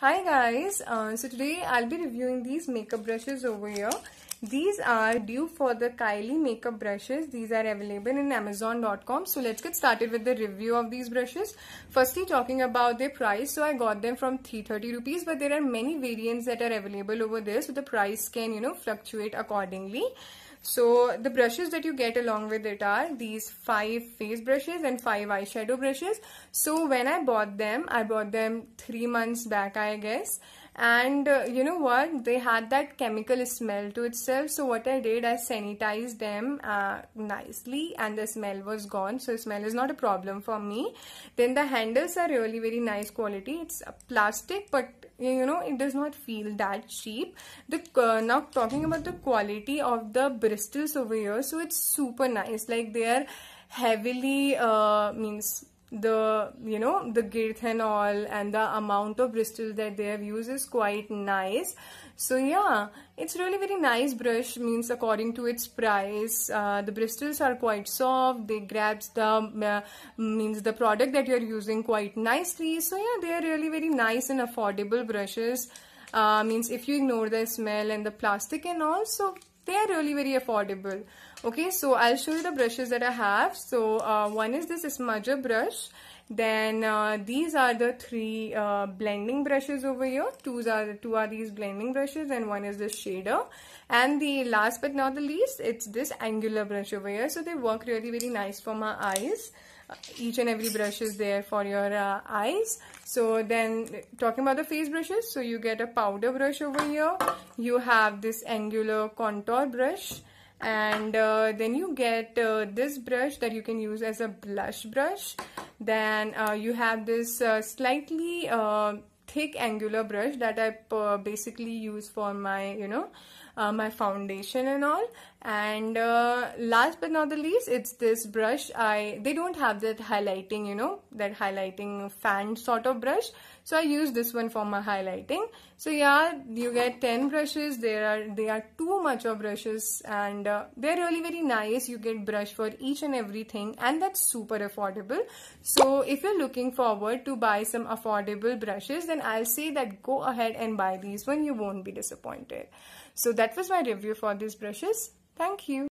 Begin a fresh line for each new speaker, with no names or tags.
Hi guys, uh, so today I'll be reviewing these makeup brushes over here these are due for the Kylie makeup brushes. These are available in amazon.com. So let's get started with the review of these brushes. Firstly, talking about their price. So I got them from 330 rupees, but there are many variants that are available over there. So the price can, you know, fluctuate accordingly. So the brushes that you get along with it are these five face brushes and five eyeshadow brushes. So when I bought them, I bought them three months back, I guess and uh, you know what they had that chemical smell to itself so what i did i sanitized them uh, nicely and the smell was gone so smell is not a problem for me then the handles are really very nice quality it's plastic but you know it does not feel that cheap the uh, now talking about the quality of the bristles over here so it's super nice like they are heavily uh, means the you know the girth and all and the amount of bristles that they have used is quite nice so yeah it's really very nice brush means according to its price uh, the bristles are quite soft they grabs the uh, means the product that you're using quite nicely so yeah they are really very nice and affordable brushes uh, means if you ignore the smell and the plastic and all so they're really very affordable okay so i'll show you the brushes that i have so uh, one is this smudger brush then uh, these are the three uh, blending brushes over here. Two are, two are these blending brushes and one is the shader. And the last but not the least, it's this angular brush over here. So they work really, really nice for my eyes uh, each and every brush is there for your uh, eyes so then talking about the face brushes so you get a powder brush over here you have this angular contour brush and uh, then you get uh, this brush that you can use as a blush brush then uh, you have this uh, slightly uh, thick angular brush that I uh, basically use for my, you know, uh, my foundation and all. And uh, last but not the least, it's this brush. I They don't have that highlighting, you know, that highlighting fan sort of brush. So I use this one for my highlighting. So yeah, you get 10 brushes. There are They are too much of brushes and uh, they're really very nice. You get brush for each and everything and that's super affordable. So if you're looking forward to buy some affordable brushes, then and I'll say that go ahead and buy these one. You won't be disappointed. So that was my review for these brushes. Thank you.